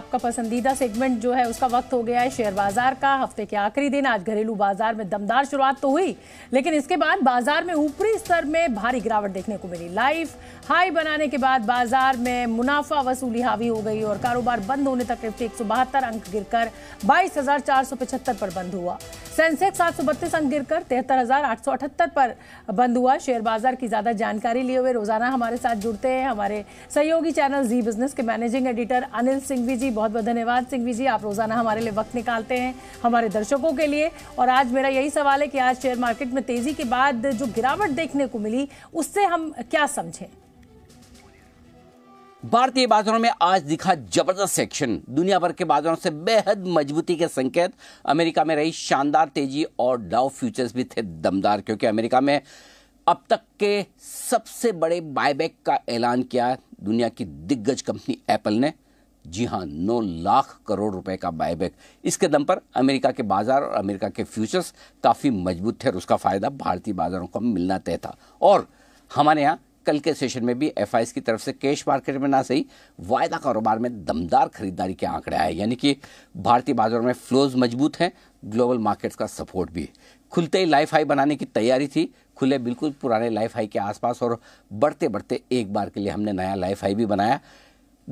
आपका पसंदीदा सेगमेंट जो है उसका वक्त हो गया है शेयर बाजार का हफ्ते के आखिरी दिन आज घरेलू बाजार में दमदार शुरुआत तो हुई लेकिन इसके बाद बाजार में ऊपरी स्तर में भारी गिरावट देखने को मिली लाइफ हाई बनाने के बाद बाजार में मुनाफा वसूली हावी हो गई और कारोबार बंद होने तक निफ्टी एक अंक गिरकर बाईस पर बंद हुआ सेंसेक्स सात सौ बत्तीस अंक गिरकर तिहत्तर हजार आठ सौ अठहत्तर पर बंद हुआ शेयर बाजार की ज्यादा जानकारी लिए हुए रोजाना हमारे साथ जुड़ते हैं हमारे सहयोगी चैनल जी बिजनेस के मैनेजिंग एडिटर अनिल सिंह जी जी बहुत बहुत धन्यवाद सिंघवी जी आप रोज़ाना हमारे लिए वक्त निकालते हैं हमारे दर्शकों के लिए और आज मेरा यही सवाल है कि आज शेयर मार्केट में तेज़ी के बाद जो गिरावट देखने को मिली उससे हम क्या समझें भारतीय बाजारों में आज दिखा जबरदस्त सेक्शन दुनिया भर के बाजारों से बेहद मजबूती के संकेत अमेरिका में रही शानदार तेजी और डाउ फ्यूचर्स भी थे दमदार क्योंकि अमेरिका में अब तक के सबसे बड़े बायबैक का ऐलान किया दुनिया की दिग्गज कंपनी एप्पल ने जी हाँ नौ लाख करोड़ रुपए का बायबैक इसके दम पर अमेरिका के बाजार और अमेरिका के फ्यूचर्स काफ़ी मजबूत थे और उसका फ़ायदा भारतीय बाजारों को मिलना तय था और हमारे यहाँ कल के सेशन में भी एफ की तरफ से कैश मार्केट में ना सही वायदा कारोबार में दमदार खरीदारी के आंकड़े आए यानी कि भारतीय बाजारों में फ्लोज मजबूत हैं ग्लोबल मार्केट्स का सपोर्ट भी खुलते ही लाइफ हाई बनाने की तैयारी थी खुले बिल्कुल पुराने लाइफ हाई के आसपास और बढ़ते बढ़ते एक बार के लिए हमने नया लाइफ हाई भी बनाया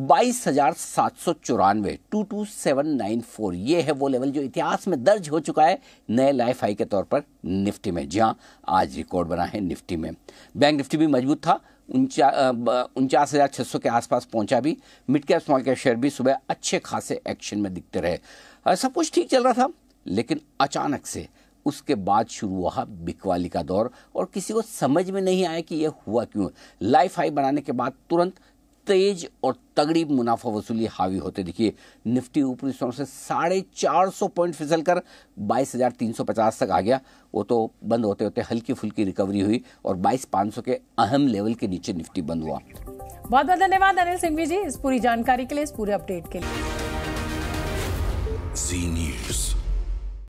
बाईस हजार सात सौ चौरानवे two two seven nine four ये है वो लेवल जो इतिहास में दर्ज हो चुका है नए लाइफ हाई के तौर पर निफ्टी में जी हाँ आज रिकॉर्ड बना है निफ्टी में बैंक निफ्टी भी मजबूत था उनचास हज़ार छः सौ के आसपास पहुंचा भी mid cap small cap share भी सुबह अच्छे खासे एक्शन में दिखते रहे सब कुछ ठीक चल रहा था लेकिन अचानक से उसके बाद शुरू हुआ बिकवाली का दौर और किसी को समझ में नहीं आया कि यह हुआ क्यों लाइफ हाई बनाने के बाद तुरंत तेज और तगड़ी मुनाफा वसूली हावी होते दिखिए निफ्टी ऊपरी स्टॉक से साढ़े चार सौ पॉइंट फिसल कर बाईस हज़ार तीन सौ पचास तक आ गया वो तो बंद होते होते हल्की फुल्की रिकवरी हुई और बाईस पाँच सौ के अहम लेवल के नीचे निफ्टी बंद हुआ बहुत बहुत धन्यवाद अनिल सिंघवी जी इस पूरी जानकारी के लिए इस पूरे अपडेट के लिए